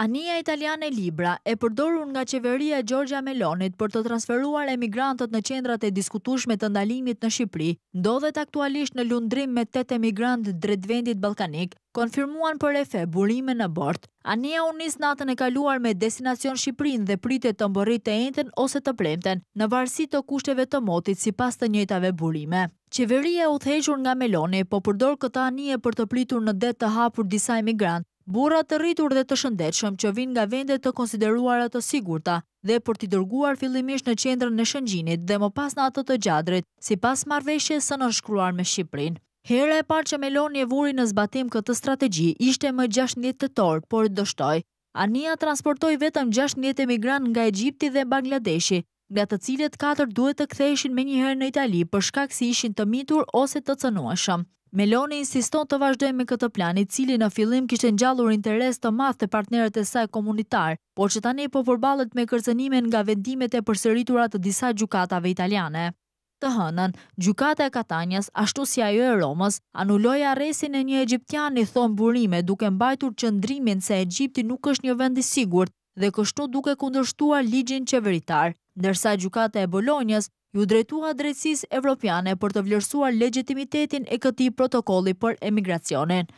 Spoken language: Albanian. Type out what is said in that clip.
Ania italiane Libra e përdorun nga qeveria Gjorgja Melonit për të transferuar emigrantët në qendrat e diskutushme të ndalimit në Shqipri, ndodhet aktualisht në lundrim me 8 emigrant dret vendit Balkanik, konfirmuan për efe burime në bort. Ania unis natën e kaluar me destinacion Shqiprin dhe pritet të mborit të enten ose të premten në varsit të kushteve të motit si pas të njëtave burime. Qeveria u thejshur nga Meloni, po përdor këta anije për të pritur në det të hapur disa emigrant, burra të rritur dhe të shëndetshëm që vinë nga vende të konsideruara të sigurta dhe për t'i dërguar fillimisht në qendrën në Shëngjinit dhe më pas në atë të gjadrit, si pas marveshje së shkruar me Shqiprin. Herë e parë që Meloni e vuri në zbatim këtë strategji ishte më 16 të torë, por dështoj. Ania transportoj vetëm 16 emigran nga Egjipti dhe Bangladeshi, nga të cilet 4 duhet të ktheshin me njëherë në Itali për shkak si ishin të mitur ose të cënueshëm. Meloni insiston të vazhdojmë me këtë plan i cili në fillim kishtë gjallur interes të math të partnerët e saj komunitar, por që tani po përbalet me kërcenimin nga vendimet e përsëriturat të disa gjukatave italiane. Të hënën, gjukata e Katanjas, ashtu si ajo e Romës, anulloj resin e një egyptian i thonë burime duke mbajtur qëndrimin se Egypti nuk është një vendi sigur dhe kështu duke kundërshtuar ligjin qeveritar, ndërsa gjukata e Bolonjës ju drejtua drecis evropiane për të vlerësuar legitimitetin e këti protokolli për emigracionin.